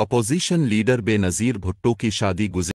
opposition leader Benazir Bhutto की शादी गुजरी